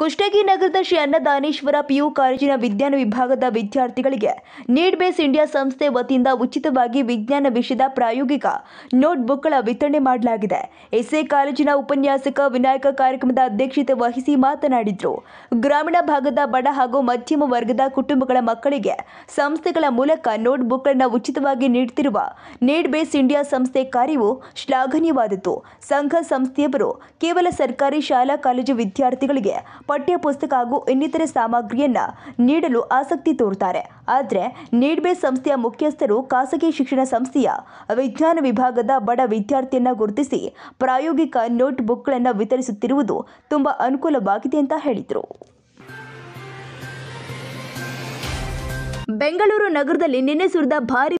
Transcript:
ಕುಷ್ಟಗಿ ನಗರದ ಶ್ರೀ ಅನ್ನದಾನೇಶ್ವರ ಪಿಯು ಕಾಲೇಜಿನ ವಿಜ್ಞಾನ ವಿಭಾಗದ ವಿದ್ಯಾರ್ಥಿಗಳಿಗೆ ನೀಡ್ ಬೇಸ್ ಇಂಡಿಯಾ ಸಂಸ್ಥೆ ವತಿಯಿಂದ ಉಚಿತವಾಗಿ ವಿಜ್ಞಾನ ವಿಷಯದ ಪ್ರಾಯೋಗಿಕ ನೋಟ್ಬುಕ್ಗಳ ವಿತರಣೆ ಮಾಡಲಾಗಿದೆ ಎಸ್ಎ ಕಾಲೇಜಿನ ಉಪನ್ಯಾಸಕ ವಿನಾಯಕ ಕಾರ್ಯಕ್ರಮದ ಅಧ್ಯಕ್ಷತೆ ವಹಿಸಿ ಮಾತನಾಡಿದರು ಗ್ರಾಮೀಣ ಭಾಗದ ಬಡ ಹಾಗೂ ಮಧ್ಯಮ ವರ್ಗದ ಕುಟುಂಬಗಳ ಮಕ್ಕಳಿಗೆ ಸಂಸ್ಥೆಗಳ ಮೂಲಕ ನೋಟ್ಬುಕ್ಗಳನ್ನು ಉಚಿತವಾಗಿ ನೀಡುತ್ತಿರುವ ನೀಡ್ ಬೇಸ್ ಇಂಡಿಯಾ ಸಂಸ್ಥೆ ಕಾರ್ಯವು ಶ್ಲಾಘನೀಯವಾದದ್ದು ಸಂಘ ಸಂಸ್ಥೆಯವರು ಕೇವಲ ಸರ್ಕಾರಿ ಶಾಲಾ ಕಾಲೇಜು ವಿದ್ಯಾರ್ಥಿಗಳಿಗೆ ಪಠ್ಯಪುಸ್ತಕ ಹಾಗೂ ಇನ್ನಿತರೆ ಸಾಮಗ್ರಿಯನ್ನು ನೀಡಲು ಆಸಕ್ತಿ ತೋರುತ್ತಾರೆ ಆದರೆ ನೀಡ್ಬೆ ಸಂಸ್ಥೆಯ ಮುಖ್ಯಸ್ಥರು ಖಾಸಗಿ ಶಿಕ್ಷಣ ಸಂಸ್ಥೆಯ ವಿಜ್ಞಾನ ವಿಭಾಗದ ಬಡ ವಿದ್ಯಾರ್ಥಿಯನ್ನು ಗುರುತಿಸಿ ಪ್ರಾಯೋಗಿಕ ನೋಟ್ ಬುಕ್ಗಳನ್ನು ವಿತರಿಸುತ್ತಿರುವುದು ತುಂಬಾ ಅನುಕೂಲವಾಗಿದೆ ಅಂತ ಹೇಳಿದರು ಬೆಂಗಳೂರು ನಗರದಲ್ಲಿ ನಿನ್ನೆ ಸುರಿದ ಭಾರಿ